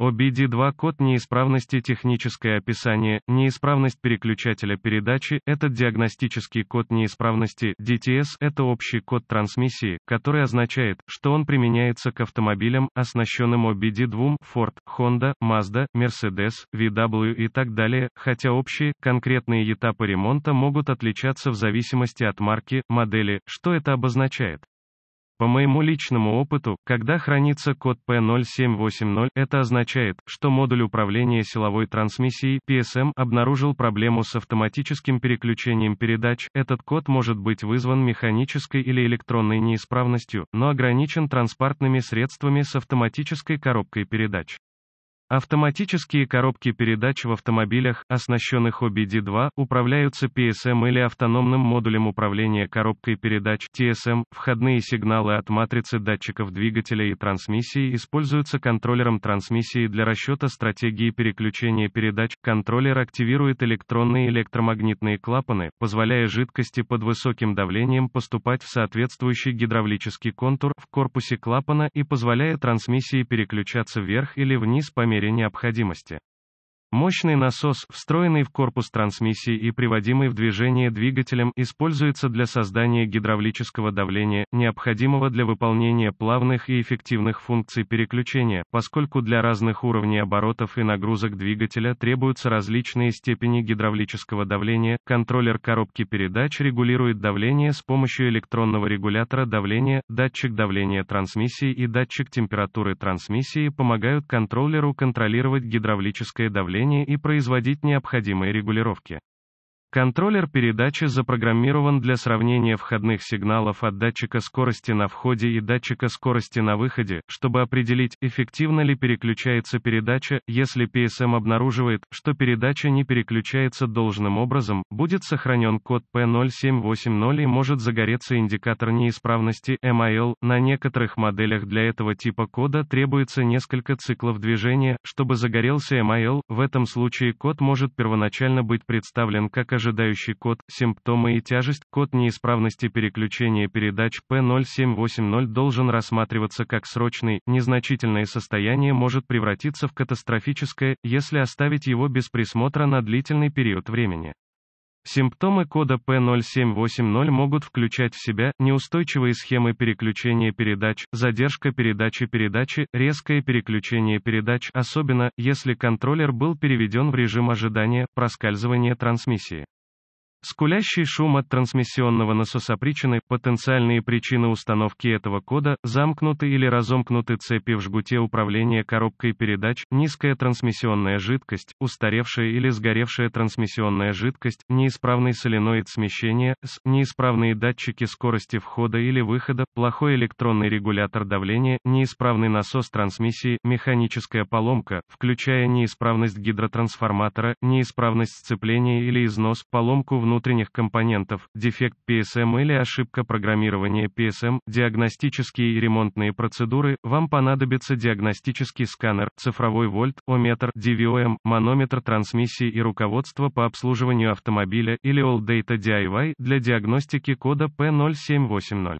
OBD2 код неисправности техническое описание, неисправность переключателя передачи, этот диагностический код неисправности, DTS, это общий код трансмиссии, который означает, что он применяется к автомобилям, оснащенным OBD2, Ford, Honda, Mazda, Mercedes, VW и так далее, хотя общие, конкретные этапы ремонта могут отличаться в зависимости от марки, модели, что это обозначает. По моему личному опыту, когда хранится код P0780, это означает, что модуль управления силовой трансмиссией PSM обнаружил проблему с автоматическим переключением передач. Этот код может быть вызван механической или электронной неисправностью, но ограничен транспортными средствами с автоматической коробкой передач. Автоматические коробки передач в автомобилях, оснащенных OBD2, управляются PSM эм или автономным модулем управления коробкой передач TSM. Эм. Входные сигналы от матрицы датчиков двигателя и трансмиссии используются контроллером трансмиссии для расчета стратегии переключения передач. Контроллер активирует электронные электромагнитные клапаны, позволяя жидкости под высоким давлением поступать в соответствующий гидравлический контур в корпусе клапана и позволяя трансмиссии переключаться вверх или вниз по мере мере необходимости. Мощный насос, встроенный в корпус трансмиссии и приводимый в движение двигателем, используется для создания гидравлического давления, необходимого для выполнения плавных и эффективных функций переключения, поскольку для разных уровней оборотов и нагрузок двигателя требуются различные степени гидравлического давления. Контроллер коробки передач регулирует давление с помощью электронного регулятора давления, датчик давления трансмиссии и датчик температуры трансмиссии помогают контроллеру контролировать гидравлическое давление управления и производить необходимые регулировки. Контроллер передачи запрограммирован для сравнения входных сигналов от датчика скорости на входе и датчика скорости на выходе, чтобы определить, эффективно ли переключается передача. Если PSM обнаруживает, что передача не переключается должным образом, будет сохранен код P0780 и может загореться индикатор неисправности MIL. На некоторых моделях для этого типа кода требуется несколько циклов движения, чтобы загорелся MIL. В этом случае код может первоначально быть представлен как ожидающий код, симптомы и тяжесть, код неисправности переключения передач P0780 должен рассматриваться как срочный, незначительное состояние может превратиться в катастрофическое, если оставить его без присмотра на длительный период времени. Симптомы кода P0780 могут включать в себя неустойчивые схемы переключения передач, задержка передачи передачи, резкое переключение передач, особенно если контроллер был переведен в режим ожидания, проскальзывание трансмиссии. Скулящий шум от трансмиссионного насоса причины, потенциальные причины установки этого кода, замкнуты или разомкнуты цепи в жгуте управления коробкой передач, низкая трансмиссионная жидкость, устаревшая или сгоревшая трансмиссионная жидкость, неисправный соленоид смещения, с, неисправные датчики скорости входа или выхода, плохой электронный регулятор давления, неисправный насос трансмиссии, механическая поломка, включая неисправность гидротрансформатора, неисправность сцепления или износ, поломку в внутренних компонентов, дефект PSM или ошибка программирования PSM, диагностические и ремонтные процедуры, вам понадобится диагностический сканер, цифровой вольт, ометр, DVOM, манометр трансмиссии и руководство по обслуживанию автомобиля или All Data DIY для диагностики кода P0780.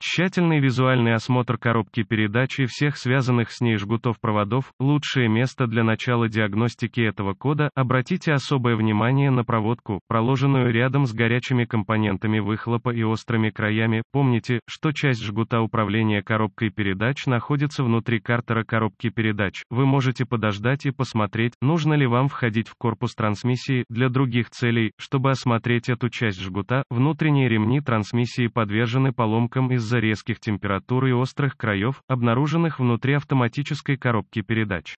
Тщательный визуальный осмотр коробки передач и всех связанных с ней жгутов проводов – лучшее место для начала диагностики этого кода. Обратите особое внимание на проводку, проложенную рядом с горячими компонентами выхлопа и острыми краями. Помните, что часть жгута управления коробкой передач находится внутри картера коробки передач. Вы можете подождать и посмотреть, нужно ли вам входить в корпус трансмиссии для других целей, чтобы осмотреть эту часть жгута. Внутренние ремни трансмиссии подвержены поломкам из из-за резких температур и острых краев, обнаруженных внутри автоматической коробки передач.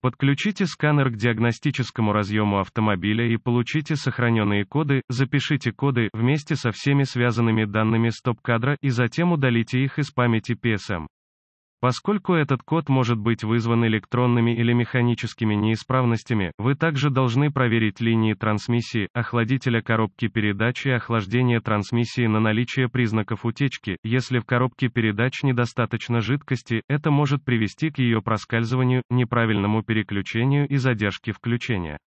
Подключите сканер к диагностическому разъему автомобиля и получите сохраненные коды, запишите коды вместе со всеми связанными данными стоп-кадра и затем удалите их из памяти PSM. Поскольку этот код может быть вызван электронными или механическими неисправностями, вы также должны проверить линии трансмиссии, охладителя коробки передач и охлаждение трансмиссии на наличие признаков утечки. Если в коробке передач недостаточно жидкости, это может привести к ее проскальзыванию, неправильному переключению и задержке включения.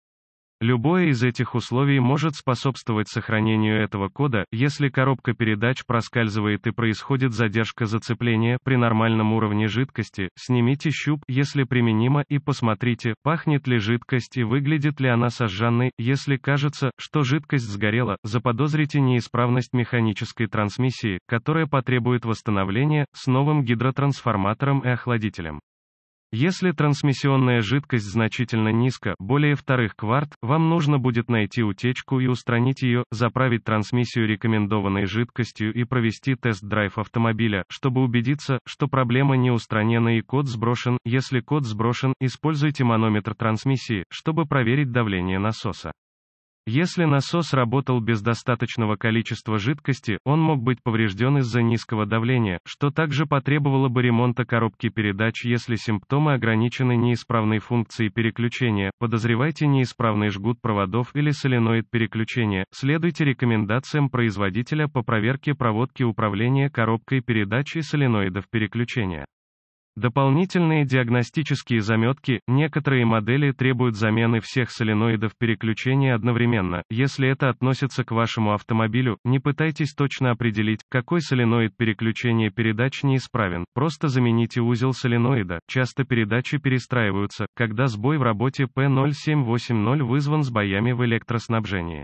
Любое из этих условий может способствовать сохранению этого кода, если коробка передач проскальзывает и происходит задержка зацепления при нормальном уровне жидкости, снимите щуп, если применимо, и посмотрите, пахнет ли жидкость и выглядит ли она сожженной, если кажется, что жидкость сгорела, заподозрите неисправность механической трансмиссии, которая потребует восстановления, с новым гидротрансформатором и охладителем. Если трансмиссионная жидкость значительно низко, более вторых кварт, вам нужно будет найти утечку и устранить ее, заправить трансмиссию рекомендованной жидкостью и провести тест-драйв автомобиля, чтобы убедиться, что проблема не устранена и код сброшен. Если код сброшен, используйте манометр трансмиссии, чтобы проверить давление насоса. Если насос работал без достаточного количества жидкости, он мог быть поврежден из-за низкого давления, что также потребовало бы ремонта коробки передач. Если симптомы ограничены неисправной функцией переключения, подозревайте неисправный жгут проводов или соленоид переключения, следуйте рекомендациям производителя по проверке проводки управления коробкой передач и соленоидов переключения. Дополнительные диагностические заметки. Некоторые модели требуют замены всех соленоидов переключения одновременно. Если это относится к вашему автомобилю, не пытайтесь точно определить, какой соленоид переключения передач неисправен. Просто замените узел соленоида. Часто передачи перестраиваются, когда сбой в работе P0780 вызван сбоями в электроснабжении.